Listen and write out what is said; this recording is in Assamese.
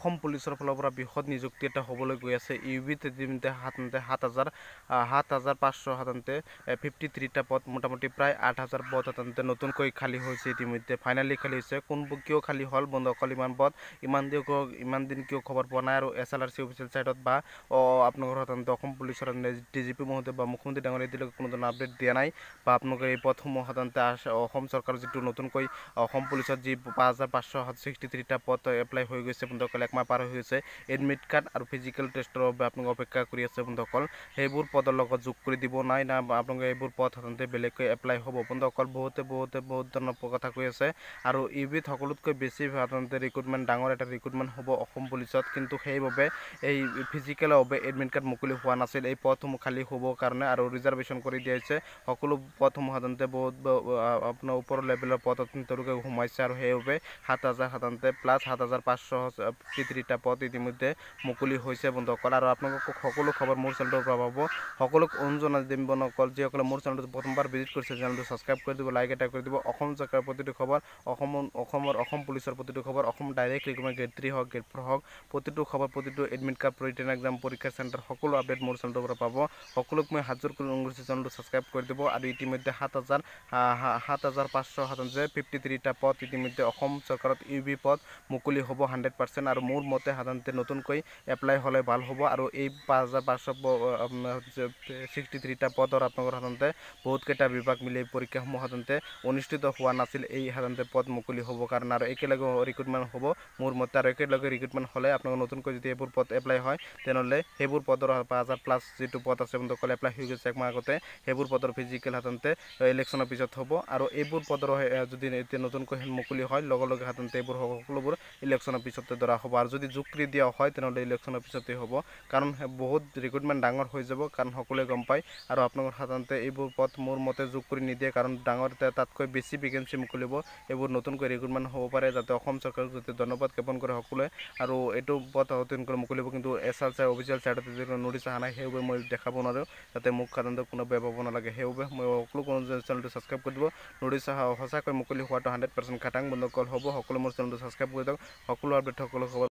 অসম পুলিচৰ ফালৰ পৰা বৃহৎ নিযুক্তি এটা হ'বলৈ গৈ আছে ইউ বিত যিমতে সাধাৰণতে সাত হাজাৰ সাত হাজাৰ পাঁচশ সাধাৰণতে ফিফটি থ্ৰীটা পদ মোটামুটি প্ৰায় আঠ হাজাৰ পদ সাধাৰণতে নতুনকৈ খালী হৈছে ইতিমধ্যে ফাইনেলি খালী হৈছে কোন কিয় খালী হ'ল বন্ধ অকল ইমান পদ ইমান দিন ইমান দিন কিয় খবৰ পোৱা নাই আৰু S L R C official ছাইডত বা আপোনালোকৰ সাধাৰণতে অসম পুলিচৰ ডি জি পি মহোদয় বা মুখ্যমন্ত্ৰী ডাঙৰীয়াদিলৈ কোনো ধৰণৰ আপডেট দিয়া নাই বা আপোনালোকে এই পদসমূহ সাধাৰণতে অসম চৰকাৰৰ যিটো নতুনকৈ অসম পুলিচত যি পাঁচ হাজাৰ পাঁচশ সিক্সটি থ্ৰীটা পদ এপ্লাই হৈ গৈছে বন্ধ অকল একমাহ পাৰ হৈ গৈছে এডমিট কাৰ্ড আৰু ফিজিকেল টেষ্টৰ বাবে আপোনালোকে অপেক্ষা কৰি আছে বন্ধুসকল সেইবোৰ পদৰ লগত যোগ কৰি দিব নাই না আপোনালোকে এইবোৰ পদ সাধাৰণতে বেলেগকৈ এপ্লাই হ'ব বন্ধুসকল বহুতে বহুতে বহুত ধৰণৰ কথা কৈ আছে আৰু ইবিধ সকলোতকৈ বেছি সাধাৰণতে ৰিক্ৰুটমেণ্ট ডাঙৰ এটা ৰিক্ৰুটমেণ্ট হ'ব অসম পুলিচত কিন্তু সেইবাবে এই ফিজিকেলৰ বাবে এডমিট কাৰ্ড মুকলি হোৱা নাছিল এই পদসমূহ খালী হ'বৰ কাৰণে আৰু ৰিজাৰ্ভেশ্যন কৰি দিয়া হৈছে সকলো পদসমূহ সাধাৰণতে বহুত আপোনাৰ ওপৰৰ লেভেলৰ পদত তেওঁলোকে সোমাইছে আৰু সেইবাবে সাত হাজাৰ সাধাৰণতে প্লাছ সাত হাজাৰ পাঁচশ তিনিটা পদ ইতিমধ্যে মুকলি হৈছে বন্ধুসকল আৰু আপোনালোকক সকলো খবৰ মোৰ চেনেলটোৰ পৰা পাব সকলোক অনুৰোধ জনাই দিম বন্ধুসকল যিসকলে মোৰ চেনেলটো প্ৰথমবাৰ ভিজিট কৰিছে চেনেলটো ছাবস্ক্ৰাইব কৰি দিব লাইক এটা কৰি দিব অসম চৰকাৰৰ প্ৰতিটো খবৰ অসম অসমৰ অসম পুলিচৰ প্ৰতিটো খবৰ Assam direct recommend grade three হওক গ্ৰেড ফ'ৰ হওক প্ৰতিটো খবৰ প্ৰতিটো এডমিট কাৰ্ড ৰিটাৰ্ণ একজাম পৰীক্ষা চেণ্টাৰ সকলো আপডেট মোৰ চেনেলটোৰ পৰা পাব সকলোক মই হাজাৰ কোনো অনুৰোধ চেনেলটো ছাবস্ক্ৰাইব কৰি দিব আৰু ইতিমধ্যে সাত হাজাৰ সাত হাজাৰ পাঁচশ সাতান্ত ফিফটি থ্ৰীটা পদ ইতিমধ্যে অসম চৰকাৰত ইউ বি পদ মুকলি হ'ব হাণ্ড্ৰেড পাৰ্চেণ্ট আৰু মোৰ মতে সাধাৰণতে নতুনকৈ এপ্লাই হ'লে ভাল হ'ব আৰু এই পাঁচ হাজাৰ পাঁচশ ছিক্সটি থ্ৰীটা পদৰ আপোনালোকৰ সাধাৰণতে বহুতকেইটা বিভাগ মিলি পৰীক্ষাসমূহ সাধাৰণতে অনুষ্ঠিত হোৱা নাছিল এই সাধাৰণতে পদ মুকলি হ'ব কাৰণ আৰু একেলগে ৰিক্ৰুটমেণ্ট হ'ব মোৰ মতে আৰু একেলগে ৰিক্ৰুটমেণ্ট হ'লে আপোনালোকে নতুনকৈ যদি এইবোৰ পদ এপ্লাই হয় তেনেহ'লে সেইবোৰ পদৰ পাঁচ হাজাৰ প্লাছ যিটো পদ আছে বন্ধুসকলে এপ্লাই হৈ গৈছে একমাহ আগতে সেইবোৰ পদৰ ফিজিকেল সাধাৰণতে ইলেকশ্যনৰ পিছত হ'ব আৰু এইবোৰ পদৰ যদি এতিয়া নতুনকৈ মুকলি হয় লগে লগে সাধাৰণতে এইবোৰ সকলোবোৰ ইলেকশ্যনৰ পিছতে ধৰা হ'ব বাৰ যদি জোকৰি দিয়া হয় তেনেহ'লে ইলেকশ্যনৰ পিছতেই হ'ব কাৰণ বহুত ৰিক্ৰুটমেণ্ট ডাঙৰ হৈ যাব কাৰণ সকলোৱে গম পায় আৰু আপোনালোকৰ সাধাৰণতে এইবোৰ পথ মোৰ মতে যোগ কৰি নিদিয়ে কাৰণ ডাঙৰ এটা তাতকৈ বেছি ভেকেঞ্চি মুকলিব এইবোৰ নতুনকৈ ৰিক্ৰুটমেণ্ট হ'ব পাৰে যাতে অসম চৰকাৰক যাতে ধন্যবাদ জ্ঞাপন কৰে সকলোৱে আৰু এইটো পথ নতুনকৈ মুকলিব কিন্তু এছ আৰ চাই অফিচিয়েল চাইডত নোটিছ অহা নাই সেইবাবে মই দেখাব নোৱাৰোঁ যাতে মোক সাধাৰণতে কোনো বেয়া পাব নালাগে সেইবাবে মই সকলো কোনো চেনেলটো ছাবস্ক্ৰাইব কৰি দিব নোটিছ অহা সঁচাকৈ মুকলি হোৱাটো হাণ্ড্ৰেড পাৰ্চেণ্ট খাটাং বন্ধ কল হ'ব সকলো মোৰ চেনেলটো ছাবস্ক্ৰাইব কৰি দিয়ক সকলো আপডেট সকলো খবৰ